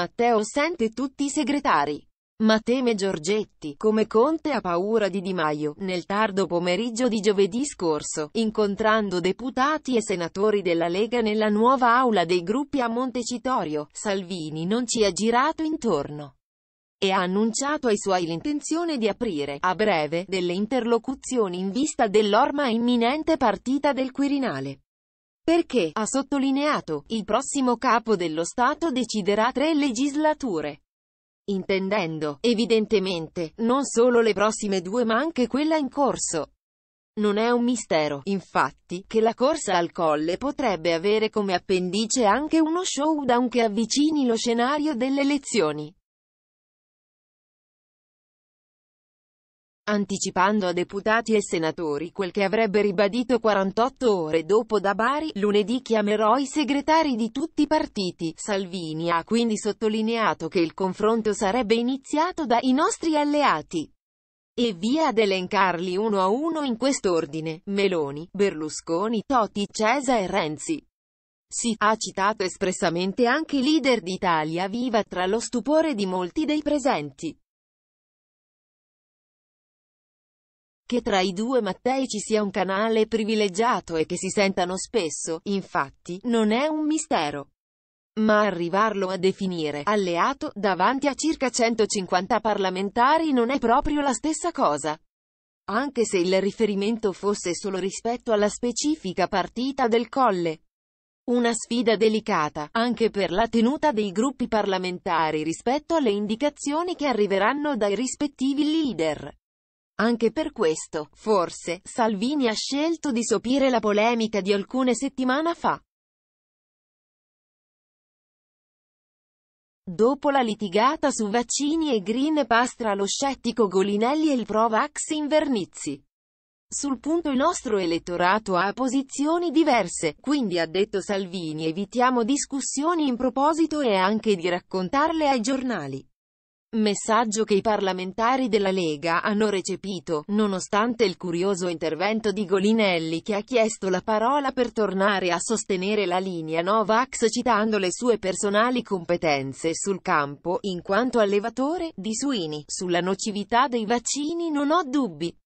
Matteo sente tutti i segretari. Ma teme Giorgetti, come Conte ha paura di Di Maio, nel tardo pomeriggio di giovedì scorso, incontrando deputati e senatori della Lega nella nuova aula dei gruppi a Montecitorio, Salvini non ci ha girato intorno e ha annunciato ai suoi l'intenzione di aprire, a breve, delle interlocuzioni in vista dell'orma imminente partita del Quirinale. Perché, ha sottolineato, il prossimo capo dello Stato deciderà tre legislature. Intendendo, evidentemente, non solo le prossime due ma anche quella in corso. Non è un mistero, infatti, che la corsa al colle potrebbe avere come appendice anche uno showdown che avvicini lo scenario delle elezioni. anticipando a deputati e senatori quel che avrebbe ribadito 48 ore dopo da Bari, lunedì chiamerò i segretari di tutti i partiti. Salvini ha quindi sottolineato che il confronto sarebbe iniziato dai nostri alleati e via ad elencarli uno a uno in quest'ordine, Meloni, Berlusconi, Totti, Cesa e Renzi. Si ha citato espressamente anche leader d'Italia Viva tra lo stupore di molti dei presenti. che tra i due Mattei ci sia un canale privilegiato e che si sentano spesso, infatti, non è un mistero ma arrivarlo a definire alleato davanti a circa 150 parlamentari non è proprio la stessa cosa. Anche se il riferimento fosse solo rispetto alla specifica partita del Colle. Una sfida delicata, anche per la tenuta dei gruppi parlamentari rispetto alle indicazioni che arriveranno dai rispettivi leader. Anche per questo, forse, Salvini ha scelto di sopire la polemica di alcune settimane fa. Dopo la litigata su vaccini e green tra lo scettico Golinelli e il Provax vax Invernizzi. Sul punto il nostro elettorato ha posizioni diverse, quindi ha detto Salvini evitiamo discussioni in proposito e anche di raccontarle ai giornali. Messaggio che i parlamentari della Lega hanno recepito, nonostante il curioso intervento di Golinelli che ha chiesto la parola per tornare a sostenere la linea Novax citando le sue personali competenze sul campo, in quanto allevatore, di suini, sulla nocività dei vaccini non ho dubbi.